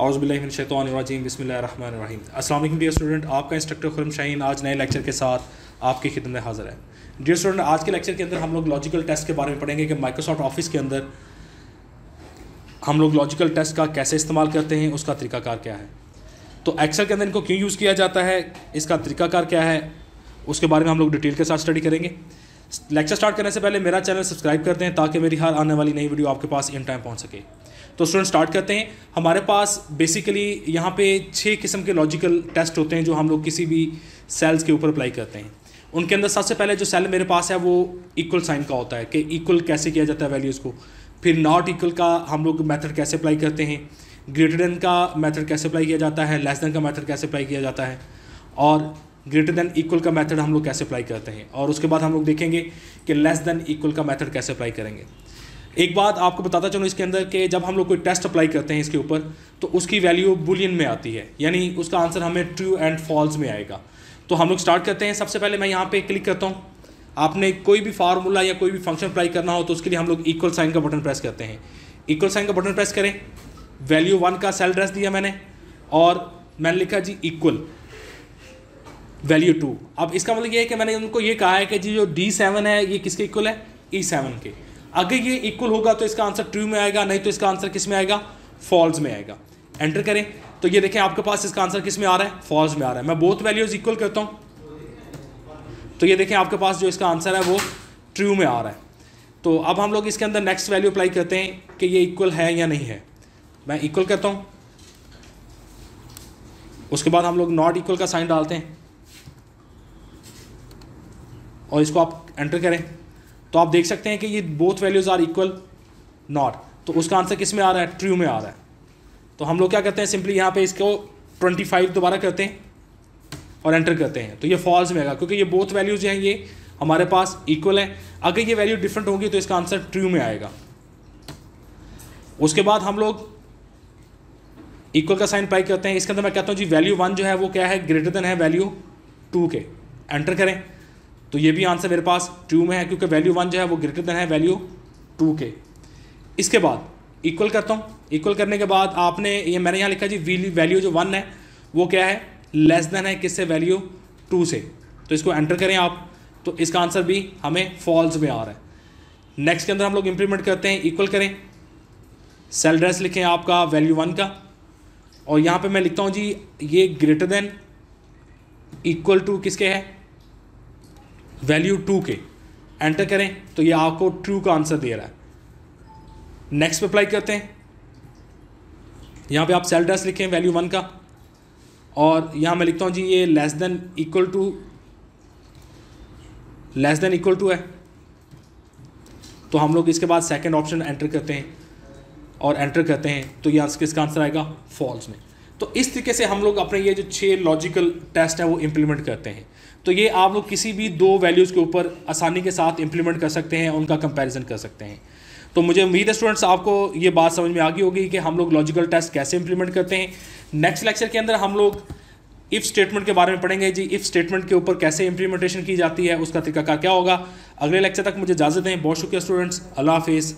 और बसमीम असल डियर स्टूडेंट आपका इंस्ट्रक्टर खुरम शाहीन आज नए लेक्चर के साथ आपकी खिदमत में हाज़िर है डियर स्टूडेंट आज के लेक्चर के अंदर हम लोग लॉजिकल टेस्ट के बारे में पढ़ेंगे कि माइक्रोसॉफ्ट ऑफिस के अंदर हम लोग लॉजिकल टेस्ट का कैसे इस्तेमाल करते हैं उसका तरीकाकार क्या है तो एक्सेल के अंदर इनको क्यों यूज़ किया जाता है इसका तरीकाकार क्या है उसके बारे में हम लोग डिटेल के साथ स्टडी करेंगे लेक्चर स्टार्ट करने से पहले मेरा चैनल सब्सक्राइब कर दें ताकि मेरी हर आने वाली नई वीडियो आपके पास इन टाइम पहुंच सके तो स्टूडेंट स्टार्ट करते हैं हमारे पास बेसिकली यहाँ पे छः किस्म के लॉजिकल टेस्ट होते हैं जो हम लोग किसी भी सेल्स के ऊपर अप्लाई करते हैं उनके अंदर सबसे पहले जो सेल मेरे पास है वो इक्वल साइन का होता है कि इक्वल कैसे किया जाता है वैल्यूज़ को फिर नॉट इक्वल का हम लोग मैथड कैसे अप्लाई करते हैं ग्रेटर देन का मैथड कैसे अप्लाई किया जाता है लेस देन का मैथड कैसे अप्लाई किया जाता है और ग्रेटर देन इक्वल का मेथड हम लोग कैसे अप्लाई करते हैं और उसके बाद हम लोग देखेंगे कि लेस देन इक्वल का मेथड कैसे अप्लाई करेंगे एक बात आपको बताता चलूँ इसके अंदर कि जब हम लोग कोई टेस्ट अप्लाई करते हैं इसके ऊपर तो उसकी वैल्यू बुलियन में आती है यानी उसका आंसर हमें ट्रू एंड फॉल्स में आएगा तो हम लोग स्टार्ट करते हैं सबसे पहले मैं यहाँ पे क्लिक करता हूँ आपने कोई भी फार्मूला या कोई भी फंक्शन अप्लाई करना हो तो उसके लिए हम लोग इक्वल साइन का बटन प्रेस करते हैं इक्वल साइन का बटन प्रेस करें वैल्यू वन का सेल ड्रेस दिया मैंने और मैंने लिखा जी इक्वल वैल्यू टू अब इसका मतलब ये है कि मैंने उनको ये कहा है कि जी जो डी सेवन है ये किसके इक्वल है ई e सेवन के अगर ये इक्वल होगा तो इसका आंसर ट्रू में आएगा नहीं तो इसका आंसर किस में आएगा फॉल्स में आएगा एंटर करें तो ये देखें आपके पास इसका आंसर किस में आ रहा है फॉल्स में आ रहा है मैं बोथ वैल्यूज इक्वल करता हूँ तो ये देखें आपके पास जो इसका आंसर है वो ट्रू में आ रहा है तो अब हम लोग इसके अंदर नेक्स्ट वैल्यू अप्लाई करते हैं कि ये इक्वल है या नहीं है मैं इक्वल करता हूँ उसके बाद हम लोग नॉट इक्वल का साइन डालते हैं और इसको आप एंटर करें तो आप देख सकते हैं कि ये both values are equal not तो उसका आंसर किस में आ रहा है ट्रू में आ रहा है तो हम लोग क्या करते हैं सिंपली यहाँ पे इसको 25 दोबारा करते हैं और एंटर करते हैं तो ये फॉल्स में आएगा क्योंकि ये बोथ वैल्यूज हैं ये हमारे पास इक्वल है अगर ये वैल्यू डिफरेंट होगी तो इसका आंसर ट्रू में आएगा उसके बाद हम लोग इक्वल का साइन पाई करते हैं इसके अंदर मैं कहता हूँ जी वैल्यू वन जो है वो क्या है ग्रेटर देन है वैल्यू टू के एंटर करें तो ये भी आंसर मेरे पास ट्रू में है क्योंकि वैल्यू वन जो है वो ग्रेटर देन है वैल्यू टू के इसके बाद इक्वल करता हूँ इक्वल करने के बाद आपने ये मैंने यहाँ लिखा जी वैल्यू जो वन है वो क्या है लेस देन है किससे वैल्यू टू से तो इसको एंटर करें आप तो इसका आंसर भी हमें फॉल्स में आ रहा है नेक्स्ट के अंदर हम लोग इम्प्लीमेंट करते हैं इक्वल करें सेल एड्रेस लिखें आपका वैल्यू वन का और यहाँ पे मैं लिखता हूँ जी ये ग्रेटर देन इक्वल टू किसके है वैल्यू टू के एंटर करें तो ये आपको ट्रू का आंसर दे रहा है नेक्स्ट पे अप्लाई करते हैं यहाँ पे आप सेल ड्रेस लिखें वैल्यू वन का और यहाँ मैं लिखता हूँ जी ये less than equal to less than equal to है तो हम लोग इसके बाद सेकंड ऑप्शन एंटर करते हैं और एंटर करते हैं तो यहाँ किसका आंसर आएगा फॉल्स में तो इस तरीके से हम लोग अपने ये जो छः लॉजिकल टेस्ट है वो इम्प्लीमेंट करते हैं तो ये आप लोग किसी भी दो वैल्यूज़ के ऊपर आसानी के साथ इम्प्लीमेंट कर सकते हैं उनका कंपैरिजन कर सकते हैं तो मुझे उम्मीद है स्टूडेंट्स आपको ये बात समझ में आ गई होगी कि हम लोग लॉजिकल टेस्ट कैसे इंप्लीमेंट करते हैं नेक्स्ट लेक्चर के अंदर हम लोग इफ़ स्टेटमेंट के बारे में पढ़ेंगे जी इफ़ स्टेटमेंट के ऊपर कैसे इंप्लीमेंटेशन की जाती है उसका तरीका क्या होगा अगले लेक्चर तक मुझे इजाज़त दें बहुत शुक्रिया स्टूडेंट्स अल्लाह हाफिज़